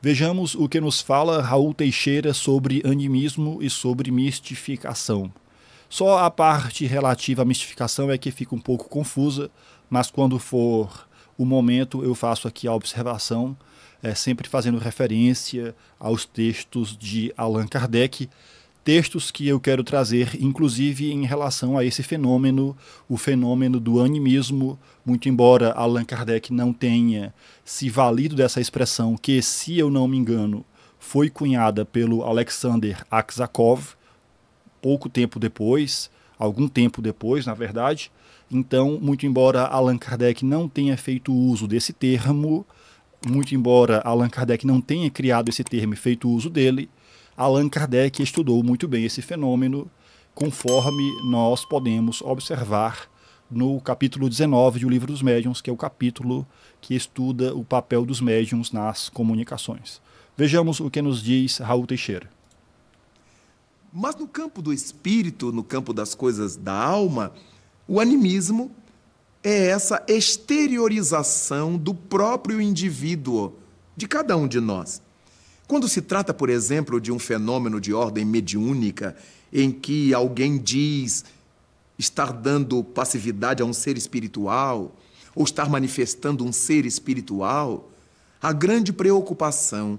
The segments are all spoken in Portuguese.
Vejamos o que nos fala Raul Teixeira sobre animismo e sobre mistificação. Só a parte relativa à mistificação é que fica um pouco confusa, mas quando for o momento eu faço aqui a observação, é, sempre fazendo referência aos textos de Allan Kardec, textos que eu quero trazer, inclusive em relação a esse fenômeno, o fenômeno do animismo, muito embora Allan Kardec não tenha se valido dessa expressão, que, se eu não me engano, foi cunhada pelo Alexander Aksakov pouco tempo depois, algum tempo depois, na verdade. Então, muito embora Allan Kardec não tenha feito uso desse termo, muito embora Allan Kardec não tenha criado esse termo e feito uso dele, Allan Kardec estudou muito bem esse fenômeno, conforme nós podemos observar no capítulo 19 do Livro dos Médiuns, que é o capítulo que estuda o papel dos médiuns nas comunicações. Vejamos o que nos diz Raul Teixeira. Mas no campo do espírito, no campo das coisas da alma, o animismo é essa exteriorização do próprio indivíduo, de cada um de nós. Quando se trata, por exemplo, de um fenômeno de ordem mediúnica, em que alguém diz estar dando passividade a um ser espiritual, ou estar manifestando um ser espiritual, a grande preocupação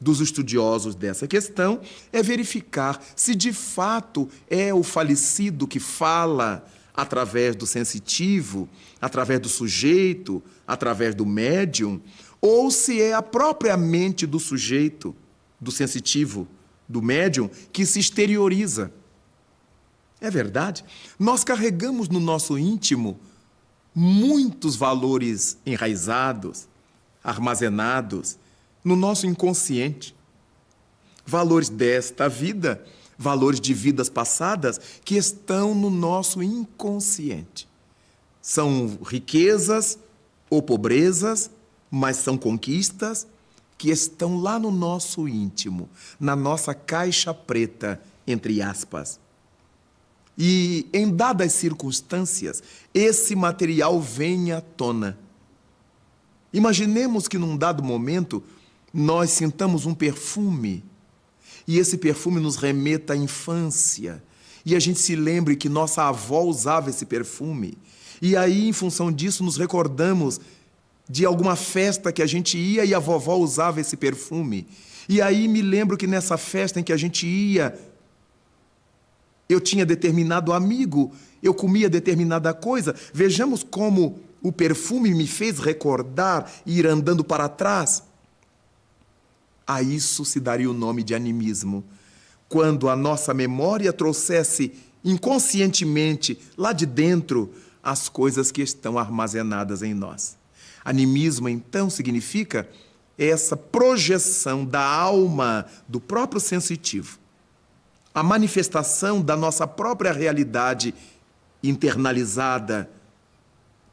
dos estudiosos dessa questão é verificar se de fato é o falecido que fala através do sensitivo, através do sujeito, através do médium, ou se é a própria mente do sujeito, do sensitivo, do médium, que se exterioriza. É verdade? Nós carregamos no nosso íntimo muitos valores enraizados, armazenados no nosso inconsciente. Valores desta vida, valores de vidas passadas que estão no nosso inconsciente. São riquezas ou pobrezas mas são conquistas que estão lá no nosso íntimo, na nossa caixa preta, entre aspas. E em dadas circunstâncias, esse material vem à tona. Imaginemos que num dado momento nós sintamos um perfume e esse perfume nos remeta à infância. E a gente se lembre que nossa avó usava esse perfume. E aí, em função disso, nos recordamos de alguma festa que a gente ia e a vovó usava esse perfume. E aí me lembro que nessa festa em que a gente ia, eu tinha determinado amigo, eu comia determinada coisa. Vejamos como o perfume me fez recordar e ir andando para trás. A isso se daria o nome de animismo. Quando a nossa memória trouxesse inconscientemente, lá de dentro, as coisas que estão armazenadas em nós. Animismo, então, significa essa projeção da alma, do próprio sensitivo, a manifestação da nossa própria realidade internalizada,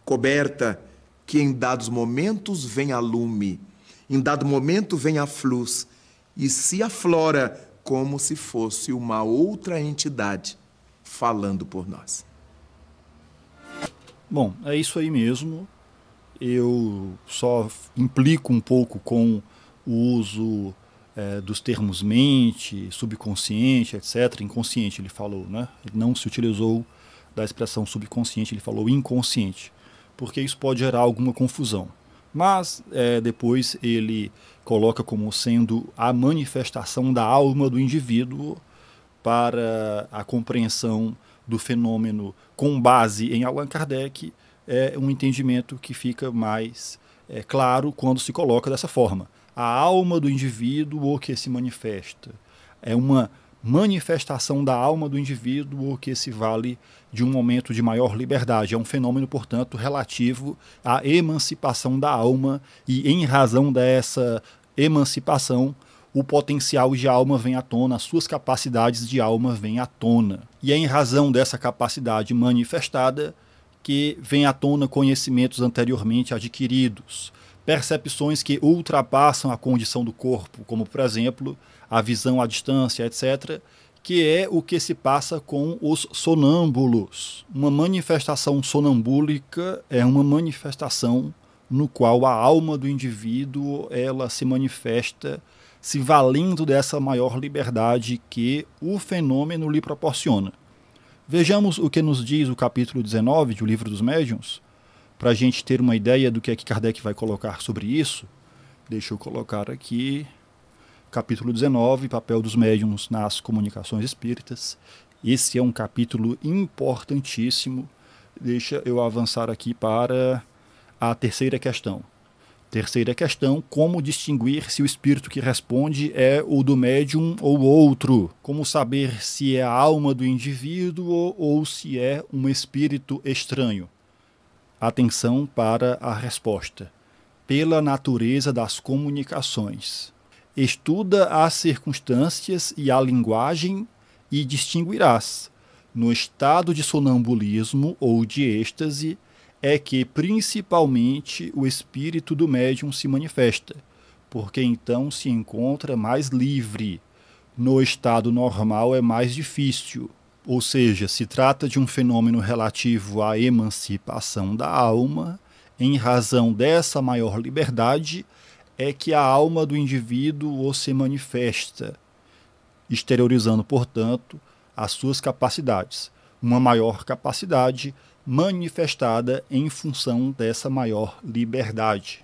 coberta, que em dados momentos vem a lume, em dado momento vem a flus e se aflora como se fosse uma outra entidade falando por nós. Bom, é isso aí mesmo eu só implico um pouco com o uso é, dos termos mente, subconsciente, etc. Inconsciente, ele falou, né? Ele não se utilizou da expressão subconsciente, ele falou inconsciente, porque isso pode gerar alguma confusão. Mas é, depois ele coloca como sendo a manifestação da alma do indivíduo para a compreensão do fenômeno com base em Allan Kardec é um entendimento que fica mais é, claro quando se coloca dessa forma. A alma do indivíduo o que se manifesta é uma manifestação da alma do indivíduo que se vale de um momento de maior liberdade. É um fenômeno, portanto, relativo à emancipação da alma e, em razão dessa emancipação, o potencial de alma vem à tona, as suas capacidades de alma vêm à tona. E é em razão dessa capacidade manifestada que vem à tona conhecimentos anteriormente adquiridos, percepções que ultrapassam a condição do corpo, como, por exemplo, a visão à distância, etc., que é o que se passa com os sonâmbulos. Uma manifestação sonambúlica é uma manifestação no qual a alma do indivíduo ela se manifesta se valendo dessa maior liberdade que o fenômeno lhe proporciona. Vejamos o que nos diz o capítulo 19 do Livro dos Médiuns, para a gente ter uma ideia do que é que Kardec vai colocar sobre isso. Deixa eu colocar aqui, capítulo 19, papel dos médiuns nas comunicações espíritas. Esse é um capítulo importantíssimo. Deixa eu avançar aqui para a terceira questão. Terceira questão: como distinguir se o espírito que responde é o do médium ou outro? Como saber se é a alma do indivíduo ou se é um espírito estranho? Atenção para a resposta. Pela natureza das comunicações. Estuda as circunstâncias e a linguagem e distinguirás. No estado de sonambulismo ou de êxtase, é que principalmente o espírito do médium se manifesta, porque então se encontra mais livre. No estado normal é mais difícil, ou seja, se trata de um fenômeno relativo à emancipação da alma. Em razão dessa maior liberdade, é que a alma do indivíduo ou se manifesta, exteriorizando, portanto, as suas capacidades. Uma maior capacidade manifestada em função dessa maior liberdade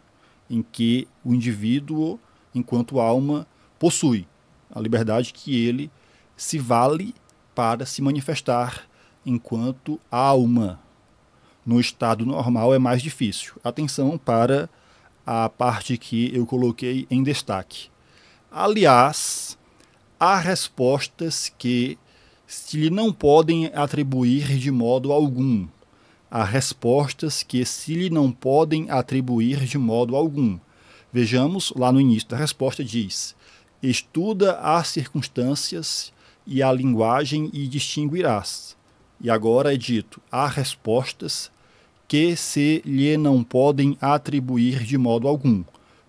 em que o indivíduo, enquanto alma, possui. A liberdade que ele se vale para se manifestar enquanto alma. No estado normal é mais difícil. Atenção para a parte que eu coloquei em destaque. Aliás, há respostas que se lhe não podem atribuir de modo algum. Há respostas que se lhe não podem atribuir de modo algum. Vejamos, lá no início da resposta diz: estuda as circunstâncias e a linguagem e distinguirás. E agora é dito: há respostas que se lhe não podem atribuir de modo algum.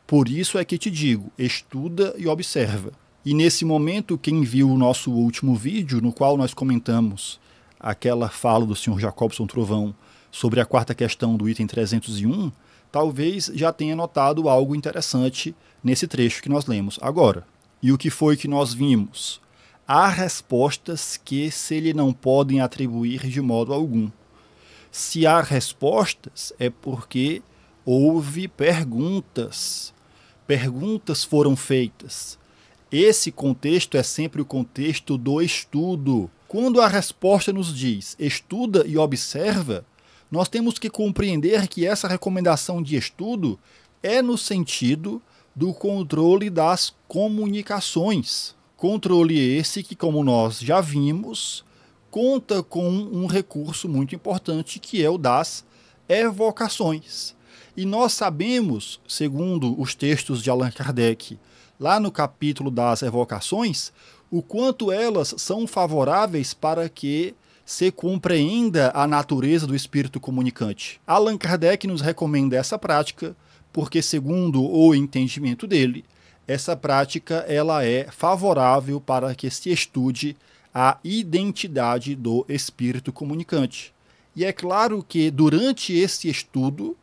Por isso é que te digo: estuda e observa. E nesse momento, quem viu o nosso último vídeo, no qual nós comentamos aquela fala do Sr. Jacobson Trovão sobre a quarta questão do item 301, talvez já tenha notado algo interessante nesse trecho que nós lemos agora. E o que foi que nós vimos? Há respostas que se lhe não podem atribuir de modo algum. Se há respostas, é porque houve perguntas. Perguntas foram feitas. Esse contexto é sempre o contexto do estudo. Quando a resposta nos diz estuda e observa, nós temos que compreender que essa recomendação de estudo é no sentido do controle das comunicações. Controle esse que, como nós já vimos, conta com um recurso muito importante que é o das evocações. E nós sabemos, segundo os textos de Allan Kardec, lá no capítulo das evocações, o quanto elas são favoráveis para que se compreenda a natureza do espírito comunicante. Allan Kardec nos recomenda essa prática porque, segundo o entendimento dele, essa prática ela é favorável para que se estude a identidade do espírito comunicante. E é claro que durante esse estudo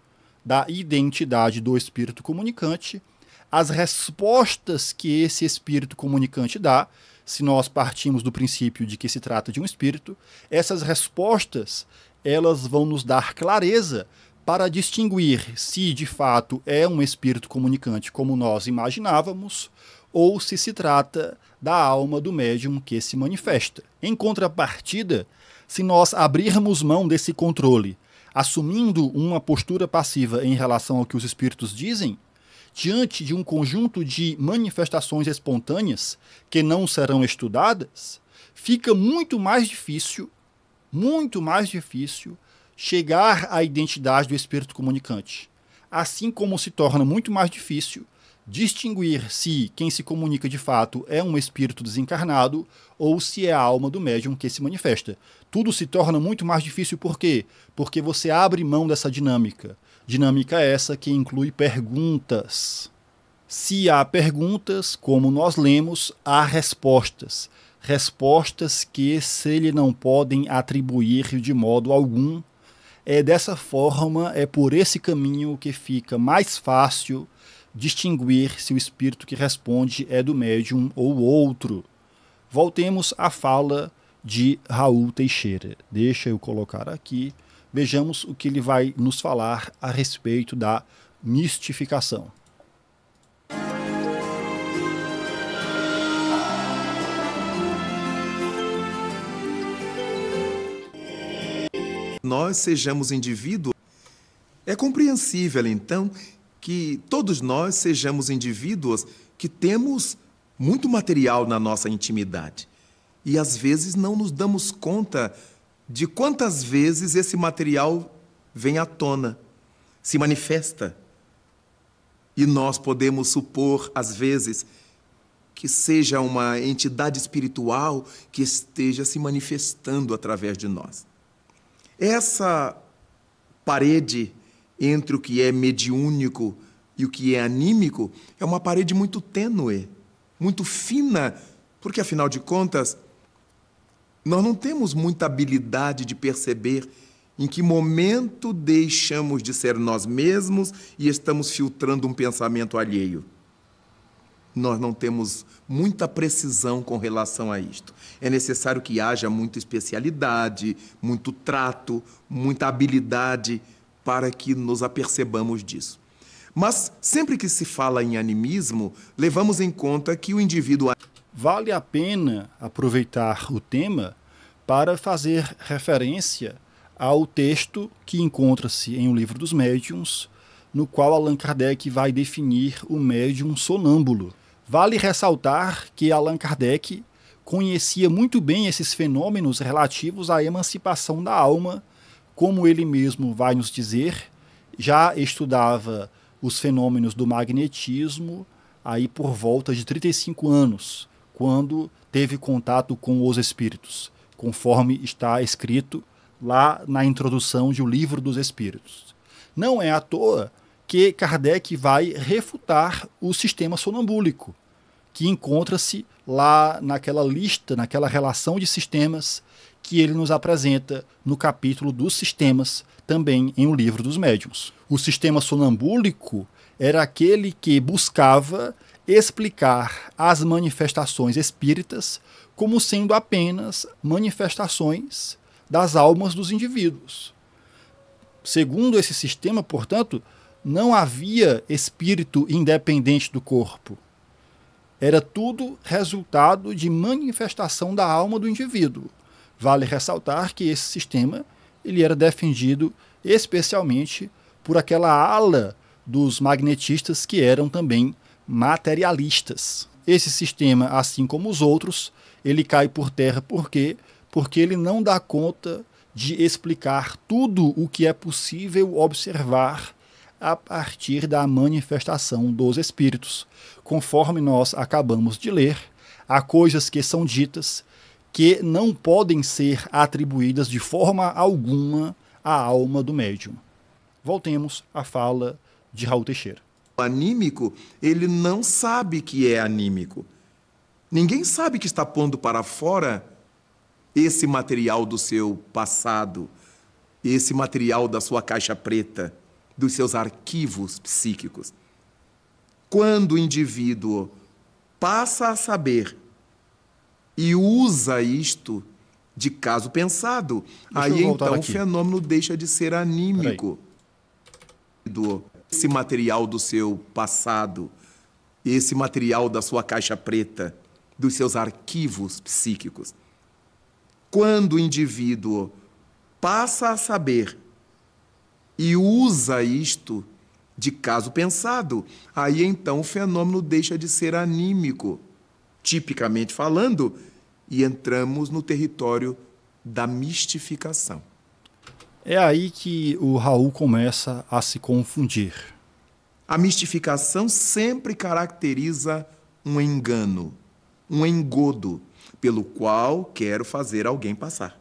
da identidade do espírito comunicante, as respostas que esse espírito comunicante dá se nós partimos do princípio de que se trata de um espírito, essas respostas elas vão nos dar clareza para distinguir se de fato é um espírito comunicante como nós imaginávamos ou se se trata da alma do médium que se manifesta. Em contrapartida, se nós abrirmos mão desse controle, assumindo uma postura passiva em relação ao que os espíritos dizem, diante de um conjunto de manifestações espontâneas que não serão estudadas, fica muito mais difícil, muito mais difícil chegar à identidade do espírito comunicante. Assim como se torna muito mais difícil distinguir se quem se comunica de fato é um espírito desencarnado ou se é a alma do médium que se manifesta. Tudo se torna muito mais difícil por quê? Porque você abre mão dessa dinâmica Dinâmica essa que inclui perguntas. Se há perguntas, como nós lemos, há respostas. Respostas que se lhe não podem atribuir de modo algum. É dessa forma, é por esse caminho que fica mais fácil distinguir se o espírito que responde é do médium ou outro. Voltemos à fala de Raul Teixeira. Deixa eu colocar aqui vejamos o que ele vai nos falar a respeito da mistificação. Nós sejamos indivíduos. É compreensível, então, que todos nós sejamos indivíduos que temos muito material na nossa intimidade e às vezes não nos damos conta de quantas vezes esse material vem à tona, se manifesta. E nós podemos supor, às vezes, que seja uma entidade espiritual que esteja se manifestando através de nós. Essa parede entre o que é mediúnico e o que é anímico é uma parede muito tênue, muito fina, porque afinal de contas, nós não temos muita habilidade de perceber em que momento deixamos de ser nós mesmos e estamos filtrando um pensamento alheio. Nós não temos muita precisão com relação a isto. É necessário que haja muita especialidade, muito trato, muita habilidade para que nos apercebamos disso. Mas sempre que se fala em animismo, levamos em conta que o indivíduo vale a pena aproveitar o tema para fazer referência ao texto que encontra-se em O Livro dos Médiuns, no qual Allan Kardec vai definir o médium sonâmbulo. Vale ressaltar que Allan Kardec conhecia muito bem esses fenômenos relativos à emancipação da alma, como ele mesmo vai nos dizer, já estudava os fenômenos do magnetismo aí por volta de 35 anos quando teve contato com os espíritos, conforme está escrito lá na introdução de O Livro dos Espíritos. Não é à toa que Kardec vai refutar o sistema sonambúlico, que encontra-se lá naquela lista, naquela relação de sistemas que ele nos apresenta no capítulo dos sistemas, também em O Livro dos Médiuns. O sistema sonambúlico era aquele que buscava explicar as manifestações espíritas como sendo apenas manifestações das almas dos indivíduos. Segundo esse sistema, portanto, não havia espírito independente do corpo. Era tudo resultado de manifestação da alma do indivíduo. Vale ressaltar que esse sistema ele era defendido especialmente por aquela ala dos magnetistas que eram também materialistas. Esse sistema, assim como os outros, ele cai por terra por quê? Porque ele não dá conta de explicar tudo o que é possível observar a partir da manifestação dos espíritos. Conforme nós acabamos de ler, há coisas que são ditas que não podem ser atribuídas de forma alguma à alma do médium. Voltemos à fala de Raul Teixeira anímico, ele não sabe que é anímico. Ninguém sabe que está pondo para fora esse material do seu passado, esse material da sua caixa preta, dos seus arquivos psíquicos. Quando o indivíduo passa a saber e usa isto de caso pensado, Deixa aí então o fenômeno deixa de ser anímico. Peraí. Esse material do seu passado, esse material da sua caixa preta, dos seus arquivos psíquicos. Quando o indivíduo passa a saber e usa isto de caso pensado, aí então o fenômeno deixa de ser anímico, tipicamente falando, e entramos no território da mistificação. É aí que o Raul começa a se confundir. A mistificação sempre caracteriza um engano, um engodo, pelo qual quero fazer alguém passar.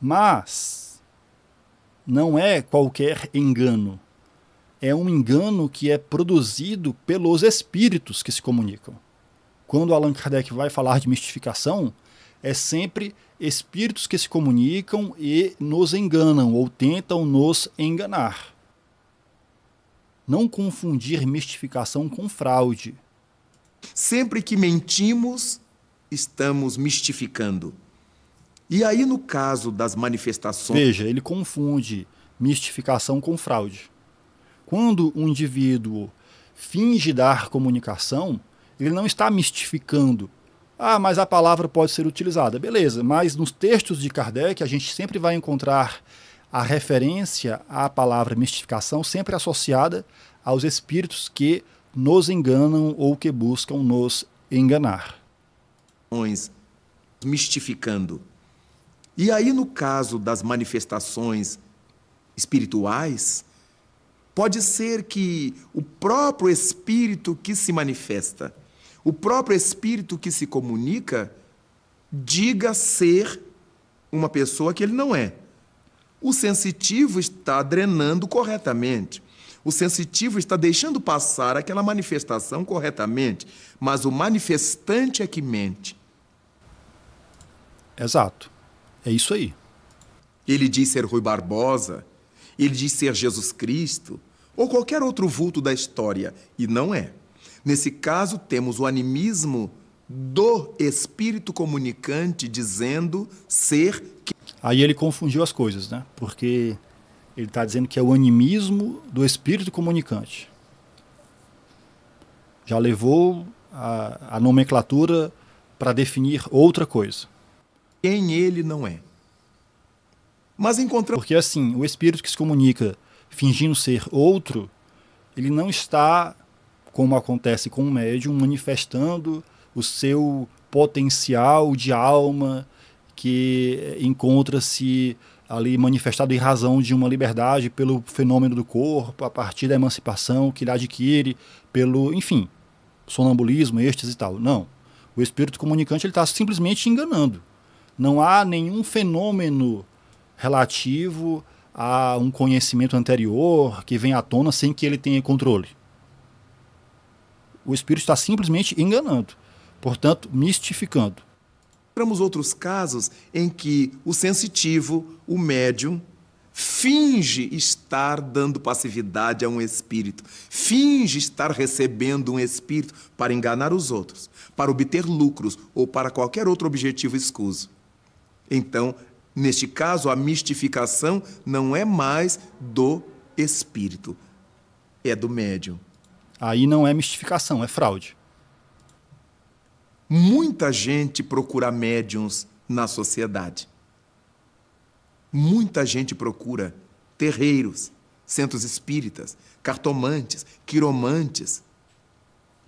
Mas não é qualquer engano. É um engano que é produzido pelos espíritos que se comunicam. Quando Allan Kardec vai falar de mistificação, é sempre espíritos que se comunicam e nos enganam ou tentam nos enganar. Não confundir mistificação com fraude. Sempre que mentimos, estamos mistificando. E aí, no caso das manifestações. Veja, ele confunde mistificação com fraude. Quando um indivíduo finge dar comunicação, ele não está mistificando, ah, mas a palavra pode ser utilizada. Beleza, mas nos textos de Kardec a gente sempre vai encontrar a referência à palavra mistificação sempre associada aos espíritos que nos enganam ou que buscam nos enganar. Mistificando. E aí, no caso das manifestações espirituais, pode ser que o próprio espírito que se manifesta o próprio espírito que se comunica diga ser uma pessoa que ele não é. O sensitivo está drenando corretamente. O sensitivo está deixando passar aquela manifestação corretamente, mas o manifestante é que mente. Exato. É isso aí. Ele diz ser Rui Barbosa, ele diz ser Jesus Cristo, ou qualquer outro vulto da história, e não é. Nesse caso, temos o animismo do espírito comunicante dizendo ser que. Aí ele confundiu as coisas, né? Porque ele está dizendo que é o animismo do espírito comunicante. Já levou a, a nomenclatura para definir outra coisa. Quem ele não é. Mas encontramos. Porque assim, o espírito que se comunica fingindo ser outro, ele não está como acontece com o médium, manifestando o seu potencial de alma que encontra-se ali manifestado em razão de uma liberdade pelo fenômeno do corpo, a partir da emancipação que ele adquire pelo, enfim, sonambulismo, êxtase e tal. Não. O espírito comunicante está simplesmente enganando. Não há nenhum fenômeno relativo a um conhecimento anterior que vem à tona sem que ele tenha controle. O espírito está simplesmente enganando, portanto, mistificando. Temos outros casos em que o sensitivo, o médium, finge estar dando passividade a um espírito, finge estar recebendo um espírito para enganar os outros, para obter lucros ou para qualquer outro objetivo escuso. Então, neste caso, a mistificação não é mais do espírito, é do médium. Aí não é mistificação, é fraude. Muita gente procura médiums na sociedade. Muita gente procura terreiros, centros espíritas, cartomantes, quiromantes.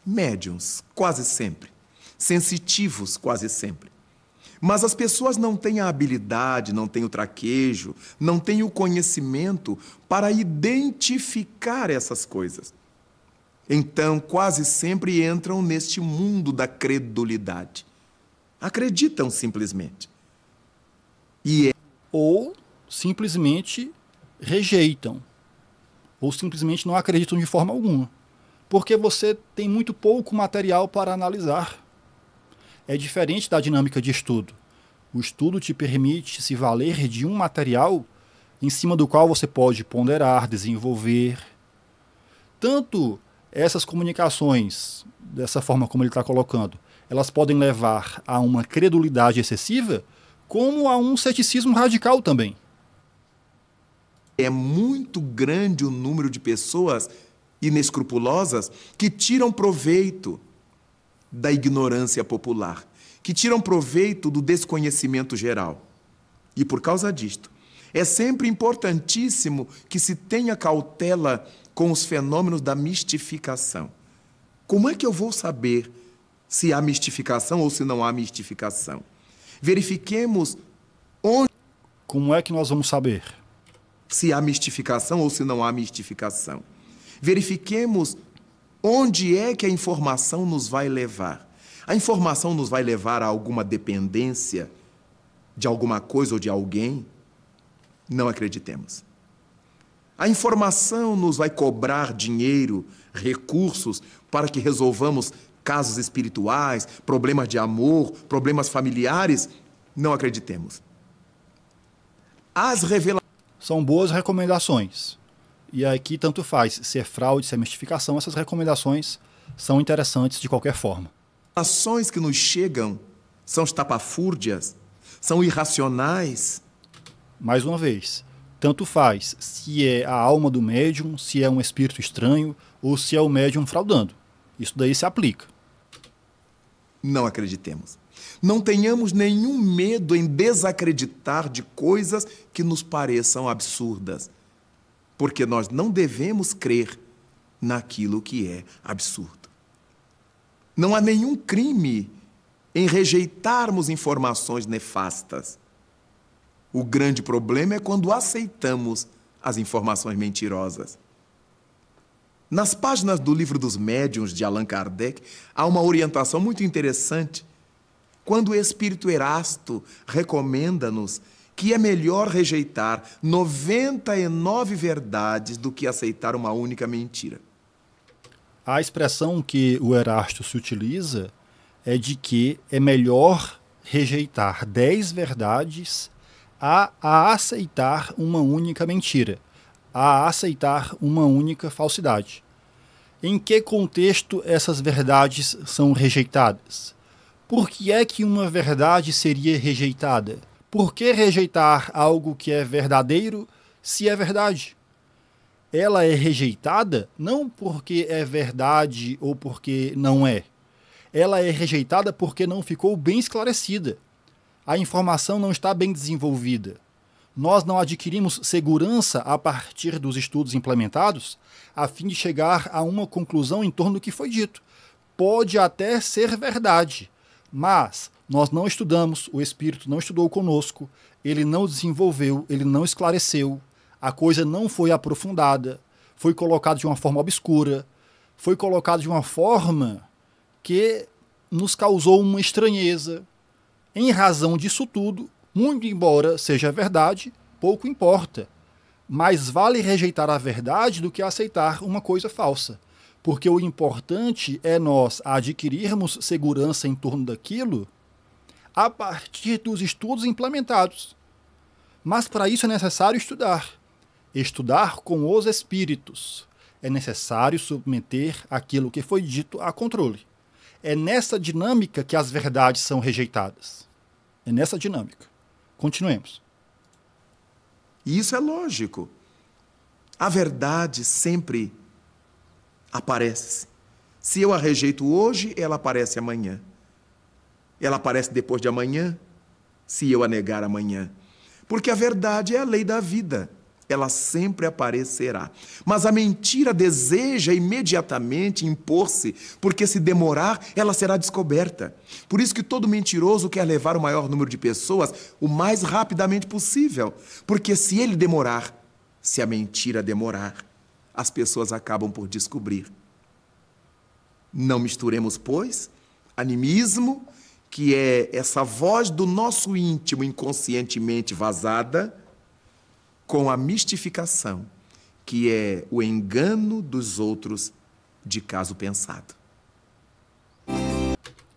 Médiums, quase sempre. Sensitivos, quase sempre. Mas as pessoas não têm a habilidade, não têm o traquejo, não têm o conhecimento para identificar essas coisas. Então, quase sempre entram neste mundo da credulidade. Acreditam simplesmente. E é... Ou simplesmente rejeitam. Ou simplesmente não acreditam de forma alguma. Porque você tem muito pouco material para analisar. É diferente da dinâmica de estudo. O estudo te permite se valer de um material em cima do qual você pode ponderar, desenvolver. Tanto essas comunicações, dessa forma como ele está colocando, elas podem levar a uma credulidade excessiva, como a um ceticismo radical também. É muito grande o número de pessoas inescrupulosas que tiram proveito da ignorância popular, que tiram proveito do desconhecimento geral. E por causa disto, é sempre importantíssimo que se tenha cautela com os fenômenos da mistificação. Como é que eu vou saber se há mistificação ou se não há mistificação? Verifiquemos onde. Como é que nós vamos saber? Se há mistificação ou se não há mistificação. Verifiquemos onde é que a informação nos vai levar. A informação nos vai levar a alguma dependência de alguma coisa ou de alguém? Não acreditemos. A informação nos vai cobrar dinheiro, recursos para que resolvamos casos espirituais, problemas de amor, problemas familiares. Não acreditemos. As revelações. São boas recomendações. E aqui tanto faz se é fraude, se é mistificação, essas recomendações são interessantes de qualquer forma. Ações que nos chegam são estapafúrdias, são irracionais. Mais uma vez, tanto faz se é a alma do médium, se é um espírito estranho ou se é o médium fraudando. Isso daí se aplica. Não acreditemos. Não tenhamos nenhum medo em desacreditar de coisas que nos pareçam absurdas, porque nós não devemos crer naquilo que é absurdo. Não há nenhum crime em rejeitarmos informações nefastas. O grande problema é quando aceitamos as informações mentirosas. Nas páginas do livro dos médiuns de Allan Kardec, há uma orientação muito interessante. Quando o espírito Erasto recomenda-nos que é melhor rejeitar 99 verdades do que aceitar uma única mentira. A expressão que o Erasto se utiliza é de que é melhor rejeitar 10 verdades a, a aceitar uma única mentira, a aceitar uma única falsidade. Em que contexto essas verdades são rejeitadas? Por que é que uma verdade seria rejeitada? Por que rejeitar algo que é verdadeiro se é verdade? Ela é rejeitada não porque é verdade ou porque não é. Ela é rejeitada porque não ficou bem esclarecida, a informação não está bem desenvolvida, nós não adquirimos segurança a partir dos estudos implementados, a fim de chegar a uma conclusão em torno do que foi dito. Pode até ser verdade, mas nós não estudamos, o espírito não estudou conosco, ele não desenvolveu, ele não esclareceu, a coisa não foi aprofundada, foi colocado de uma forma obscura, foi colocado de uma forma que nos causou uma estranheza, em razão disso tudo, muito embora seja verdade, pouco importa. Mais vale rejeitar a verdade do que aceitar uma coisa falsa. Porque o importante é nós adquirirmos segurança em torno daquilo a partir dos estudos implementados. Mas para isso é necessário estudar. Estudar com os espíritos. É necessário submeter aquilo que foi dito a controle. É nessa dinâmica que as verdades são rejeitadas. É nessa dinâmica. Continuemos. E isso é lógico. A verdade sempre aparece. Se eu a rejeito hoje, ela aparece amanhã. Ela aparece depois de amanhã, se eu a negar amanhã. Porque a verdade é a lei da vida ela sempre aparecerá. Mas a mentira deseja imediatamente impor-se, porque se demorar, ela será descoberta. Por isso que todo mentiroso quer levar o maior número de pessoas o mais rapidamente possível, porque se ele demorar, se a mentira demorar, as pessoas acabam por descobrir. Não misturemos, pois, animismo, que é essa voz do nosso íntimo inconscientemente vazada, com a mistificação, que é o engano dos outros de caso pensado.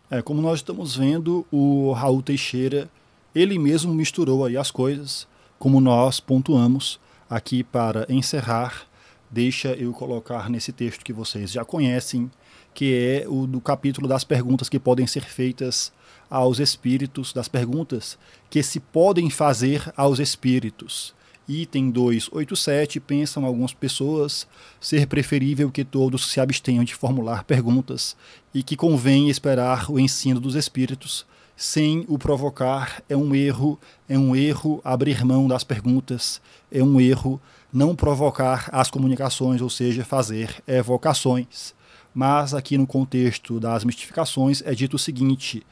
É, como nós estamos vendo, o Raul Teixeira, ele mesmo misturou aí as coisas, como nós pontuamos aqui para encerrar. Deixa eu colocar nesse texto que vocês já conhecem, que é o do capítulo das perguntas que podem ser feitas aos espíritos, das perguntas que se podem fazer aos espíritos item 287, pensam algumas pessoas ser preferível que todos se abstenham de formular perguntas e que convém esperar o ensino dos espíritos sem o provocar é um erro, é um erro abrir mão das perguntas, é um erro não provocar as comunicações, ou seja, fazer evocações. Mas aqui no contexto das mistificações é dito o seguinte: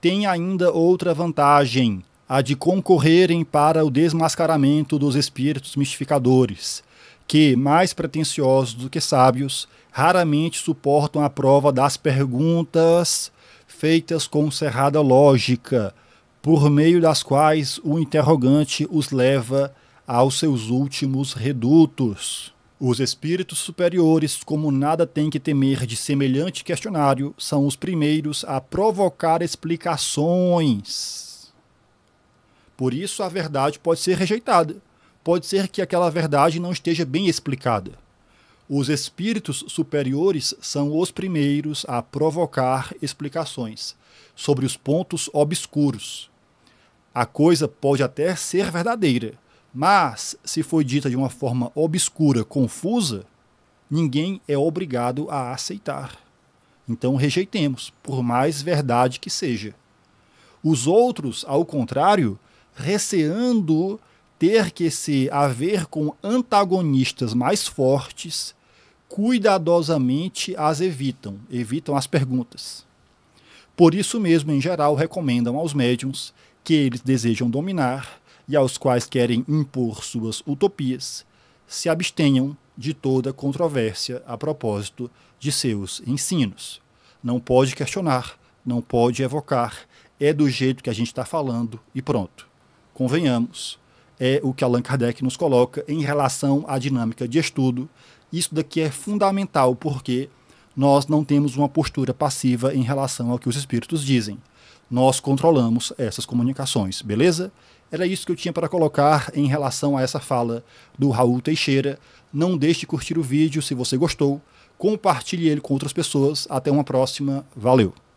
tem ainda outra vantagem a de concorrerem para o desmascaramento dos espíritos mistificadores, que, mais pretensiosos do que sábios, raramente suportam a prova das perguntas feitas com cerrada lógica, por meio das quais o interrogante os leva aos seus últimos redutos. Os espíritos superiores, como nada tem que temer de semelhante questionário, são os primeiros a provocar explicações por isso, a verdade pode ser rejeitada. Pode ser que aquela verdade não esteja bem explicada. Os espíritos superiores são os primeiros a provocar explicações sobre os pontos obscuros. A coisa pode até ser verdadeira, mas se foi dita de uma forma obscura, confusa, ninguém é obrigado a aceitar. Então rejeitemos, por mais verdade que seja. Os outros, ao contrário, receando ter que se haver com antagonistas mais fortes, cuidadosamente as evitam, evitam as perguntas. Por isso mesmo, em geral, recomendam aos médiums que eles desejam dominar e aos quais querem impor suas utopias, se abstenham de toda controvérsia a propósito de seus ensinos. Não pode questionar, não pode evocar, é do jeito que a gente está falando e pronto convenhamos, é o que Allan Kardec nos coloca em relação à dinâmica de estudo. Isso daqui é fundamental porque nós não temos uma postura passiva em relação ao que os espíritos dizem. Nós controlamos essas comunicações, beleza? Era isso que eu tinha para colocar em relação a essa fala do Raul Teixeira. Não deixe de curtir o vídeo se você gostou. Compartilhe ele com outras pessoas. Até uma próxima. Valeu!